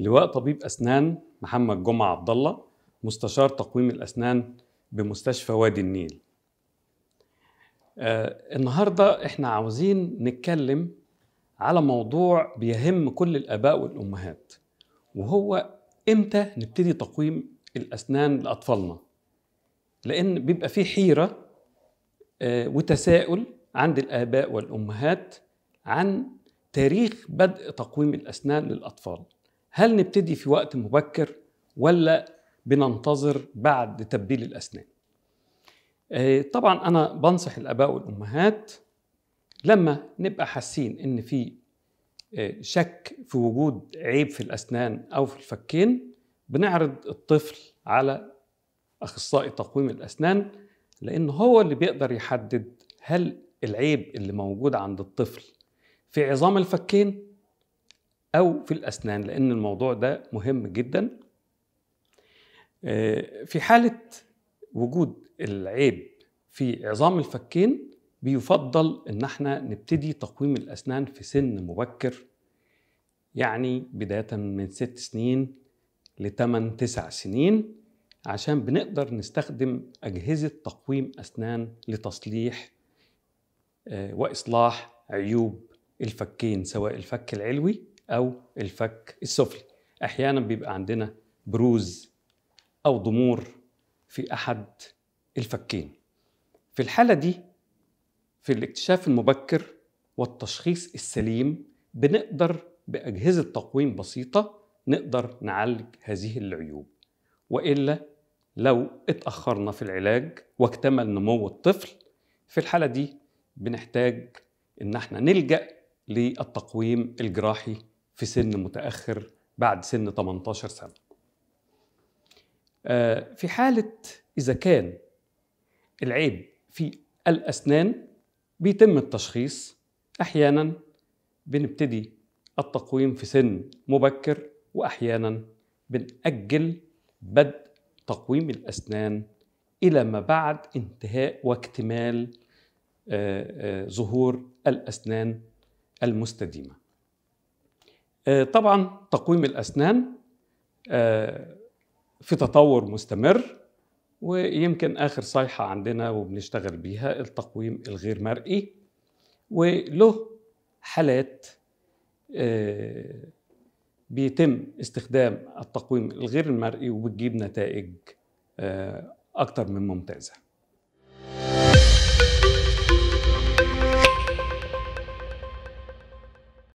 لواء طبيب أسنان محمد جمعة عبد الله مستشار تقويم الأسنان بمستشفى وادي النيل آه النهاردة إحنا عاوزين نتكلم على موضوع بيهم كل الآباء والأمهات وهو إمتى نبتدي تقويم الأسنان لأطفالنا لأن بيبقى في حيرة آه وتساؤل عند الآباء والأمهات عن تاريخ بدء تقويم الأسنان للأطفال هل نبتدي في وقت مبكر ولا بننتظر بعد تبديل الأسنان آه، طبعا أنا بنصح الآباء والأمهات لما نبقى حاسين إن في آه، شك في وجود عيب في الأسنان أو في الفكين بنعرض الطفل على أخصائي تقويم الأسنان لأن هو اللي بيقدر يحدد هل العيب اللي موجود عند الطفل في عظام الفكين أو في الأسنان لأن الموضوع ده مهم جدا آه، في حالة وجود العيب في عظام الفكين بيفضل ان احنا نبتدي تقويم الاسنان في سن مبكر يعني بدايه من ست سنين لتمن تسع سنين عشان بنقدر نستخدم اجهزه تقويم اسنان لتصليح آه، واصلاح عيوب الفكين سواء الفك العلوي أو الفك السفلي أحيانا بيبقى عندنا بروز أو ضمور في أحد الفكين في الحالة دي في الاكتشاف المبكر والتشخيص السليم بنقدر بأجهزة تقويم بسيطة نقدر نعالج هذه العيوب وإلا لو اتأخرنا في العلاج واكتمل نمو الطفل في الحالة دي بنحتاج إن احنا نلجأ للتقويم الجراحي في سن متاخر بعد سن 18 سنه آه، في حاله اذا كان العيب في الاسنان بيتم التشخيص احيانا بنبتدي التقويم في سن مبكر واحيانا بنأجل بدء تقويم الاسنان الى ما بعد انتهاء واكتمال آه، آه، ظهور الاسنان المستديمه آه، طبعا تقويم الاسنان آه، في تطور مستمر ويمكن اخر صيحه عندنا وبنشتغل بيها التقويم الغير مرئي وله حالات آه، بيتم استخدام التقويم الغير المرئي وبتجيب نتائج اكتر من ممتازه